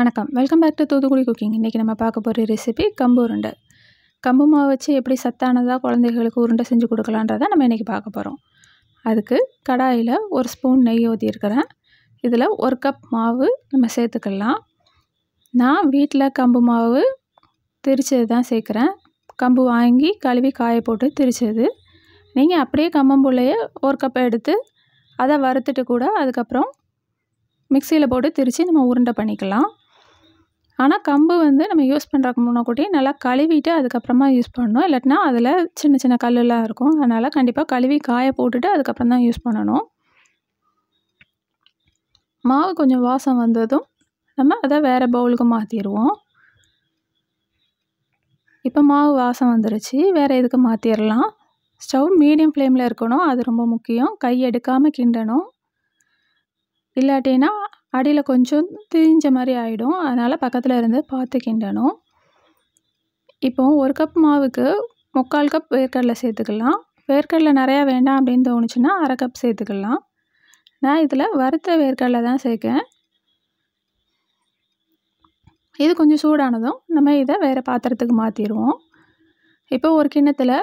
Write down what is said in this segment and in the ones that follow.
வணக்கம் welcome back to Thoothukudi cooking இன்றைக்கி நம்ம பார்க்க போகிற ரெசிபி கம்பு உருண்டை கம்பு மாவு வச்சு எப்படி சத்தானதாக குழந்தைகளுக்கு உருண்டை செஞ்சு கொடுக்கலான்றதை நம்ம இன்றைக்கி பார்க்க போகிறோம் அதுக்கு கடாயில் ஒரு ஸ்பூன் நெய் ஊற்றியிருக்கிறேன் இதில் ஒரு கப் மாவு நம்ம சேர்த்துக்கலாம் நான் வீட்டில் கம்பு மாவு திரிச்சது தான் சேர்க்குறேன் கம்பு வாங்கி கழுவி காய போட்டு திரிச்சது நீங்கள் அப்படியே கம்பம்புள்ளையே ஒரு கப் எடுத்து அதை வறுத்துட்டு கூட அதுக்கப்புறம் மிக்சியில் போட்டு திரித்து நம்ம உருண்டை பண்ணிக்கலாம் ஆனால் கம்பு வந்து நம்ம யூஸ் பண்ணுறதுக்கு கூட்டி நல்லா கழுவிட்டு அதுக்கப்புறமா யூஸ் பண்ணணும் இல்லாட்டினா அதில் சின்ன சின்ன கல்லுலாம் இருக்கும் அதனால் கண்டிப்பாக கழுவி காய போட்டுட்டு அதுக்கப்புறம் தான் யூஸ் பண்ணணும் மாவு கொஞ்சம் வாசம் வந்ததும் நம்ம அதை வேறு பவுலுக்கு மாற்றிடுவோம் இப்போ மாவு வாசம் வந்துருச்சு வேறு எதுக்கு மாற்றிடலாம் ஸ்டவ் மீடியம் ஃப்ளேமில் இருக்கணும் அது ரொம்ப முக்கியம் கை எடுக்காமல் கிண்டணும் இல்லாட்டினா அடியில் கொஞ்சம் திரிஞ்ச மாதிரி ஆகிடும் அதனால் பக்கத்தில் இருந்து பார்த்து கிண்டணும் இப்போது ஒரு கப் மாவுக்கு முக்கால் கப் வேர்க்கடலை சேர்த்துக்கலாம் வேர்க்கடலை நிறையா வேண்டாம் அப்படின்னு தோணுச்சுன்னா அரை கப் சேர்த்துக்கலாம் நான் இதில் வறுத்த வேர்க்கடலை தான் சேர்க்கேன் இது கொஞ்சம் சூடானதும் நம்ம இதை வேறு பாத்திரத்துக்கு மாற்றிடுவோம் இப்போ ஒரு கிண்ணத்தில்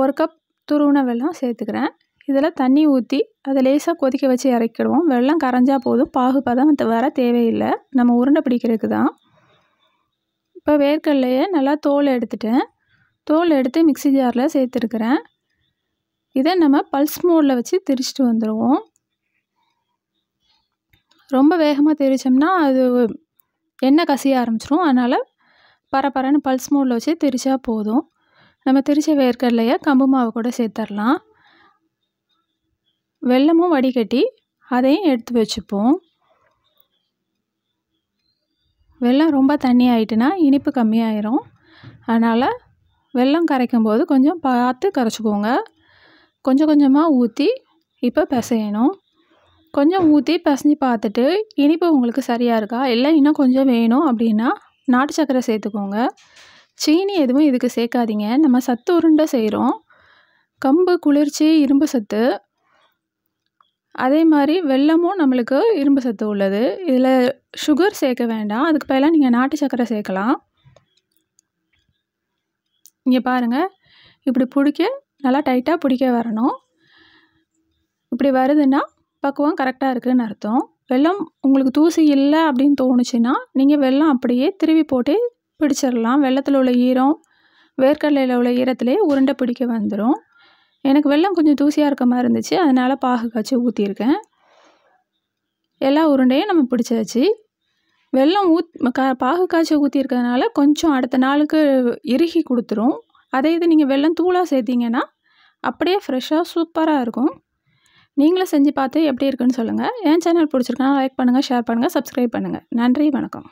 ஒரு கப் துருவின வெள்ளம் சேர்த்துக்கிறேன் இதில் தண்ணி ஊற்றி அதை லேசாக கொதிக்க வச்சு இறக்கிடுவோம் வெள்ளம் கரைஞ்சா போதும் பாகு பதம் வர தேவையில்லை நம்ம உருண்டை பிடிக்கிறதுக்கு தான் இப்போ வேர்க்கடலையே நல்லா தோல் எடுத்துட்டேன் தோல் எடுத்து மிக்சி ஜாரில் சேர்த்துருக்குறேன் இதை நம்ம பல்ஸ் மோடில் வச்சு திரிச்சிட்டு வந்துடுவோம் ரொம்ப வேகமாக தெரிச்சோம்னா அது எண்ணெய் கசிய ஆரம்பிச்சிடும் அதனால் பரபரன்னு பல்ஸ் மோடில் வச்சு திரிச்சா போதும் நம்ம திரிச்ச வேர்க்கடலையை கம்பு மாவு கூட சேர்த்துடலாம் வெல்லமும் வடிகட்டி அதையும் எடுத்து வச்சுப்போம் வெள்ளம் ரொம்ப தண்ணி ஆயிட்டுனா இனிப்பு கம்மியாயிரும் அதனால் வெல்லம் கரைக்கும் போது கொஞ்சம் பார்த்து கரைச்சிக்கோங்க கொஞ்சம் கொஞ்சமாக ஊற்றி இப்போ பிசையணும் கொஞ்சம் ஊற்றி பிசைஞ்சு பார்த்துட்டு இனிப்பு உங்களுக்கு சரியாக இருக்கா இல்லை இன்னும் கொஞ்சம் வேணும் அப்படின்னா நாட்டு சக்கரை சேர்த்துக்கோங்க சீனி எதுவும் இதுக்கு சேர்க்காதீங்க நம்ம சத்து உருண்டை செய்கிறோம் கம்பு குளிர்ச்சி இரும்பு சத்து அதே மாதிரி வெல்லமும் நம்மளுக்கு இரும்பு சத்து உள்ளது இதில் சுகர் சேர்க்க வேண்டாம் அதுக்கு பதிலாக நீங்கள் நாட்டு சர்க்கரை சேர்க்கலாம் இங்கே பாருங்கள் இப்படி பிடிக்க நல்லா டைட்டாக பிடிக்க வரணும் இப்படி வருதுன்னா பக்குவம் கரெக்டாக இருக்குதுன்னு அர்த்தம் வெள்ளம் உங்களுக்கு தூசி இல்லை அப்படின்னு தோணுச்சுன்னா நீங்கள் வெள்ளம் அப்படியே திருவி போட்டு பிடிச்சிடலாம் வெள்ளத்தில் உள்ள ஈரம் வேர்க்கடலையில் உள்ள ஈரத்துலேயே உருண்டை பிடிக்க வந்துடும் எனக்கு வெள்ளம் கொஞ்சம் தூசியாக இருக்க மாதிரி இருந்துச்சு அதனால் பாகு காய்ச்சி ஊற்றியிருக்கேன் எல்லா உருண்டையும் நம்ம பிடிச்சாச்சு வெள்ளம் ஊத் கா பாகு காய்ச்சி ஊற்றிருக்கிறதுனால கொஞ்சம் அடுத்த நாளுக்கு இறுகி கொடுத்துரும் அதே இது நீங்கள் வெள்ளம் தூளாக சேர்த்திங்கன்னா அப்படியே ஃப்ரெஷ்ஷாக சூப்பராக இருக்கும் நீங்களும் செஞ்சு பார்த்து எப்படி இருக்குன்னு சொல்லுங்கள் என் சேனல் பிடிச்சிருக்கனா லைக் பண்ணுங்கள் ஷேர் பண்ணுங்கள் சப்ஸ்கிரைப் பண்ணுங்கள் நன்றி வணக்கம்